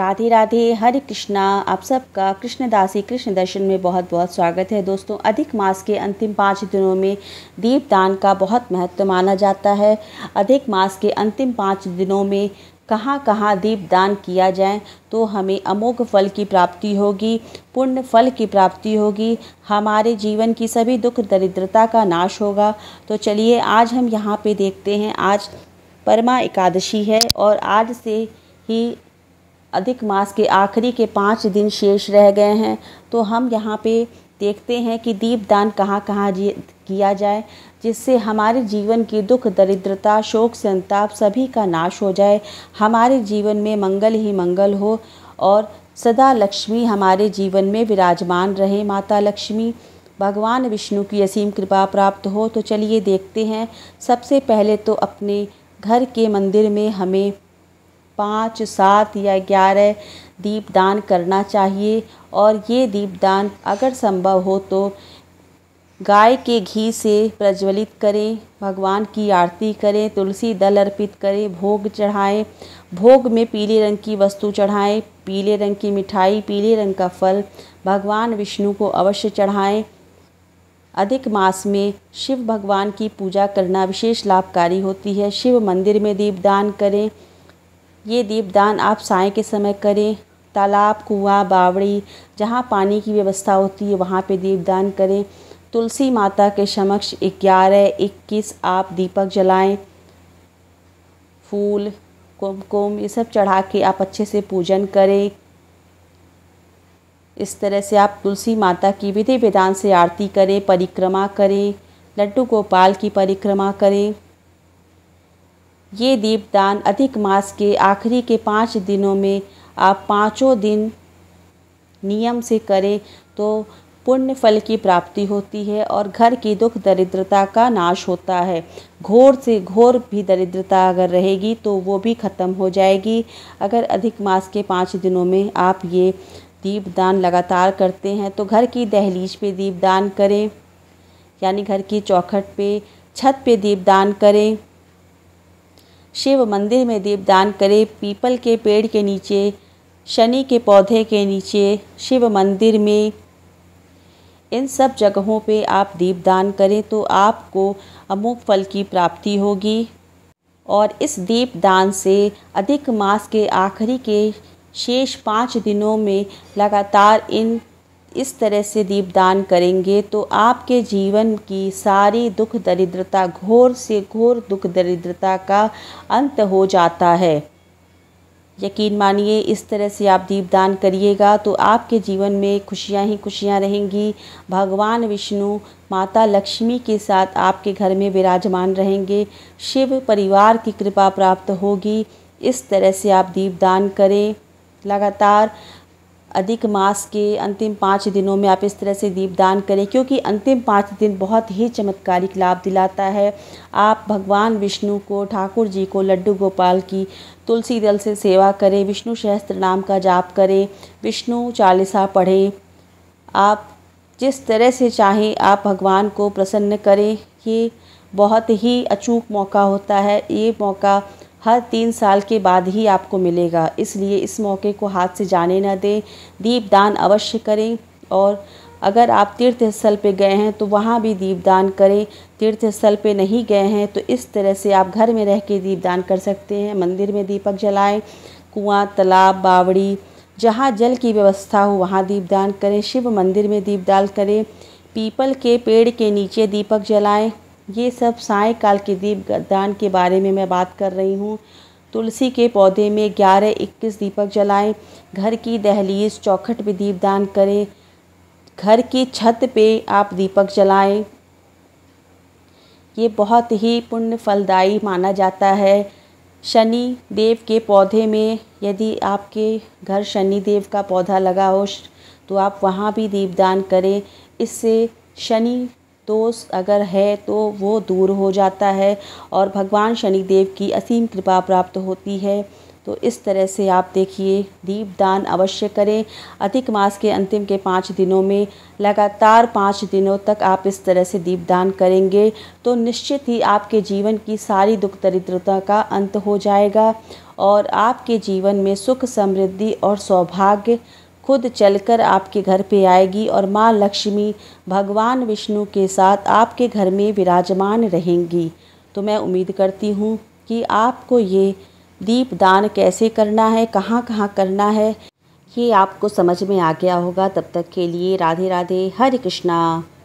राधे राधे हरे कृष्णा आप सबका कृष्णदासी कृष्ण दर्शन में बहुत बहुत स्वागत है दोस्तों अधिक मास के अंतिम पाँच दिनों में दीपदान का बहुत महत्व माना जाता है अधिक मास के अंतिम पाँच दिनों में कहाँ कहाँ दीपदान किया जाए तो हमें अमोघ फल की प्राप्ति होगी पुण्य फल की प्राप्ति होगी हमारे जीवन की सभी दुख दरिद्रता का नाश होगा तो चलिए आज हम यहाँ पर देखते हैं आज परमा एकादशी है और आज से ही अधिक मास के आखिरी के पाँच दिन शेष रह गए हैं तो हम यहाँ पे देखते हैं कि दीपदान कहाँ कहाँ किया जाए जिससे हमारे जीवन की दुख दरिद्रता शोक संताप सभी का नाश हो जाए हमारे जीवन में मंगल ही मंगल हो और सदा लक्ष्मी हमारे जीवन में विराजमान रहे माता लक्ष्मी भगवान विष्णु की असीम कृपा प्राप्त हो तो चलिए देखते हैं सबसे पहले तो अपने घर के मंदिर में हमें पाँच सात या ग्यारह दीपदान करना चाहिए और ये दीपदान अगर संभव हो तो गाय के घी से प्रज्वलित करें भगवान की आरती करें तुलसी दल अर्पित करें भोग चढ़ाएं भोग में पीले रंग की वस्तु चढ़ाएं पीले रंग की मिठाई पीले रंग का फल भगवान विष्णु को अवश्य चढ़ाएं अधिक मास में शिव भगवान की पूजा करना विशेष लाभकारी होती है शिव मंदिर में दीपदान करें ये दीपदान आप साय के समय करें तालाब कुआं बावड़ी जहाँ पानी की व्यवस्था होती है वहाँ पे दीपदान करें तुलसी माता के समक्ष ग्यारह इक्कीस आप दीपक जलाएं फूल कुमकुम ये सब चढ़ा के आप अच्छे से पूजन करें इस तरह से आप तुलसी माता की विधि विधान से आरती करें परिक्रमा करें लड्डू गोपाल की परिक्रमा करें ये दीपदान अधिक मास के आखिरी के पाँच दिनों में आप पाँचों दिन नियम से करें तो पुण्य फल की प्राप्ति होती है और घर की दुख दरिद्रता का नाश होता है घोर से घोर भी दरिद्रता अगर रहेगी तो वो भी ख़त्म हो जाएगी अगर अधिक मास के पाँच दिनों में आप ये दीपदान लगातार करते हैं तो घर की दहलीज पे दीपदान करें यानी घर की चौखट पे छत पे दीपदान करें शिव मंदिर में दीपदान करें पीपल के पेड़ के नीचे शनि के पौधे के नीचे शिव मंदिर में इन सब जगहों पे आप दीपदान करें तो आपको अमुक फल की प्राप्ति होगी और इस दीपदान से अधिक मास के आखिरी के शेष पाँच दिनों में लगातार इन इस तरह से दीपदान करेंगे तो आपके जीवन की सारी दुख दरिद्रता घोर से घोर दुख दरिद्रता का अंत हो जाता है यकीन मानिए इस तरह से आप दीपदान करिएगा तो आपके जीवन में खुशियां ही खुशियां रहेंगी भगवान विष्णु माता लक्ष्मी के साथ आपके घर में विराजमान रहेंगे शिव परिवार की कृपा प्राप्त होगी इस तरह से आप दीपदान करें लगातार अधिक मास के अंतिम पाँच दिनों में आप इस तरह से दीपदान करें क्योंकि अंतिम पाँच दिन बहुत ही चमत्कारिक लाभ दिलाता है आप भगवान विष्णु को ठाकुर जी को लड्डू गोपाल की तुलसी दल से सेवा करें विष्णु सहस्त्र नाम का जाप करें विष्णु चालीसा पढ़ें आप जिस तरह से चाहें आप भगवान को प्रसन्न करें ये बहुत ही अचूक मौका होता है ये मौका हर तीन साल के बाद ही आपको मिलेगा इसलिए इस मौके को हाथ से जाने न दें दीपदान अवश्य करें और अगर आप तीर्थ स्थल पे गए हैं तो वहाँ भी दीपदान करें तीर्थ स्थल पे नहीं गए हैं तो इस तरह से आप घर में रह के दीपदान कर सकते हैं मंदिर में दीपक जलाएं कुआं तालाब बावड़ी जहाँ जल की व्यवस्था हो वहाँ दीपदान करें शिव मंदिर में दीपदान करें पीपल के पेड़ के नीचे दीपक जलाएं ये सब साय काल के दीप दान के बारे में मैं बात कर रही हूँ तुलसी के पौधे में ग्यारह इक्कीस दीपक जलाएं घर की दहलीज चौखट पे दीपदान करें घर की छत पे आप दीपक जलाएं ये बहुत ही पुण्य फलदायी माना जाता है शनि देव के पौधे में यदि आपके घर शनि देव का पौधा लगा हो तो आप वहाँ भी दीपदान करें इससे शनि दोष अगर है तो वो दूर हो जाता है और भगवान शनिदेव की असीम कृपा प्राप्त होती है तो इस तरह से आप देखिए दीप दान अवश्य करें अधिक मास के अंतिम के पाँच दिनों में लगातार पाँच दिनों तक आप इस तरह से दीप दान करेंगे तो निश्चित ही आपके जीवन की सारी दुख दरिद्रता का अंत हो जाएगा और आपके जीवन में सुख समृद्धि और सौभाग्य खुद चलकर आपके घर पे आएगी और माँ लक्ष्मी भगवान विष्णु के साथ आपके घर में विराजमान रहेंगी तो मैं उम्मीद करती हूँ कि आपको ये दीप दान कैसे करना है कहाँ कहाँ करना है ये आपको समझ में आ गया होगा तब तक के लिए राधे राधे हरे कृष्णा